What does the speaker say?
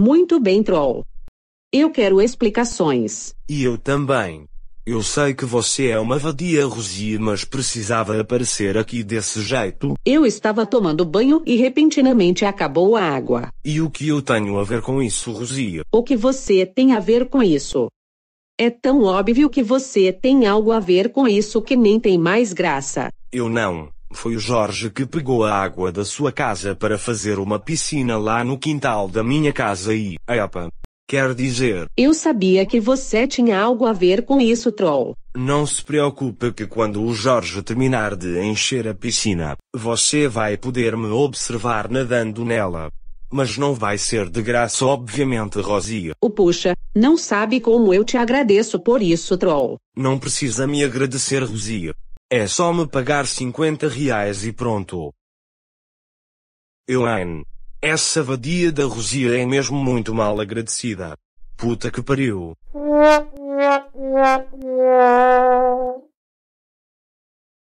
Muito bem, Troll. Eu quero explicações. E eu também. Eu sei que você é uma vadia Rosie, mas precisava aparecer aqui desse jeito. Eu estava tomando banho e repentinamente acabou a água. E o que eu tenho a ver com isso, Rosie? O que você tem a ver com isso? É tão óbvio que você tem algo a ver com isso que nem tem mais graça. Eu não. Foi o Jorge que pegou a água da sua casa para fazer uma piscina lá no quintal da minha casa e. Epa. Quer dizer. Eu sabia que você tinha algo a ver com isso, troll. Não se preocupe que quando o Jorge terminar de encher a piscina, você vai poder me observar nadando nela. Mas não vai ser de graça, obviamente, Rosia. O puxa, não sabe como eu te agradeço por isso, troll. Não precisa me agradecer, Rosia. É só me pagar 50 reais e pronto. Elaine. Essa vadia da Rosia é mesmo muito mal agradecida. Puta que pariu.